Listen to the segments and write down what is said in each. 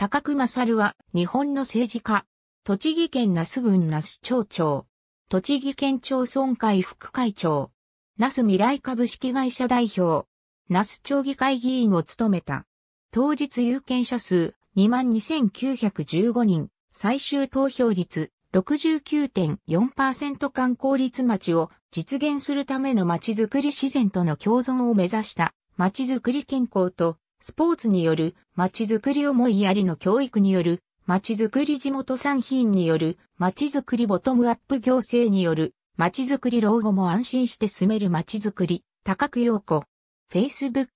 高久勝は日本の政治家、栃木県那須郡那須町長、栃木県町村会副会長、那須未来株式会社代表、那須町議会議員を務めた。当日有権者数22,915人、最終投票率69.4%観光立町を実現するための町づくり自然との共存を目指した町づくり健康とスポーツによる街づくり思いやりの教育による街づくり地元産品による街づくりボトムアップ行政による街づくり老後も安心して住める街づくり高久陽子 Facebook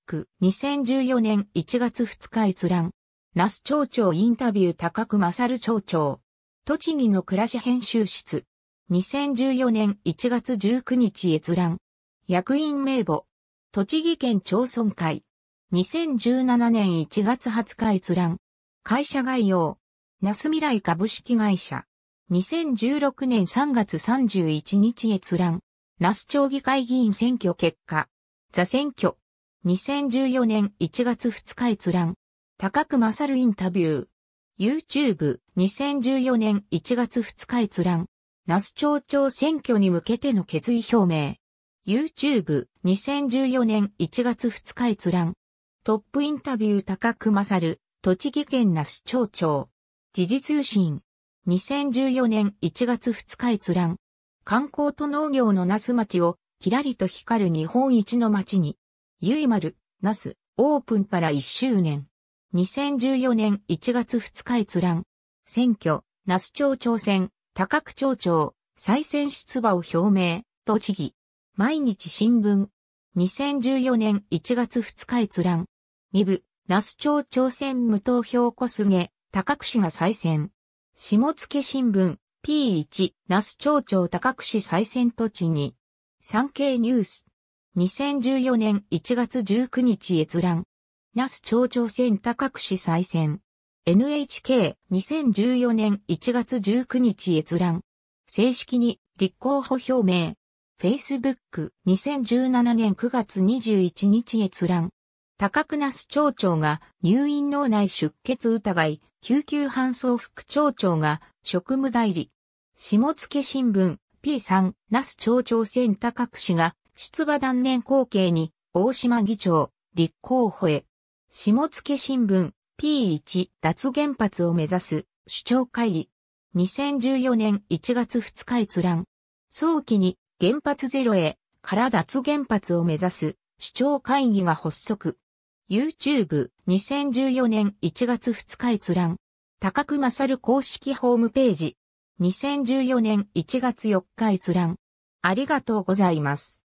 2014年1月2日閲覧那須町長インタビュー高久勝町長栃木の暮らし編集室2014年1月19日閲覧役員名簿栃木県町村会2017年1月20日閲覧。会社概要。ナス未来株式会社。2016年3月31日閲覧。ナス町議会議員選挙結果。座選挙。2014年1月2日閲覧。高久勝インタビュー。YouTube2014 年1月2日閲覧。那須町長選挙に向けての決意表明。YouTube2014 年1月2日閲覧。トップインタビュー高久勝、栃木県那須町長。時事通信。2014年1月2日閲覧。観光と農業の那須町を、きらりと光る日本一の町に。ゆいまる、那須、オープンから1周年。2014年1月2日閲覧。選挙、那須町長選、高久町長、再選出馬を表明、栃木。毎日新聞。2014年1月2日閲覧。二部、那須町朝鮮無投票小菅、高久氏が再選。下野新聞、P1、那須町長高久氏再選土地に、産経ニュース。2014年1月19日閲覧。那須町長選高久氏再選。NHK2014 年1月19日閲覧。正式に立候補表明。Facebook2017 年9月21日閲覧。高くなす町長が入院脳内出血疑い、救急搬送副町長が職務代理。下付新聞 P3 那須町長選高く氏が出馬断念後継に大島議長立候補へ。下付新聞 P1 脱原発を目指す主張会議。2014年1月2日閲覧。早期に原発ゼロへから脱原発を目指す主張会議が発足。YouTube、2014年1月2日閲覧。高久勝公式ホームページ。2014年1月4日閲覧。ありがとうございます。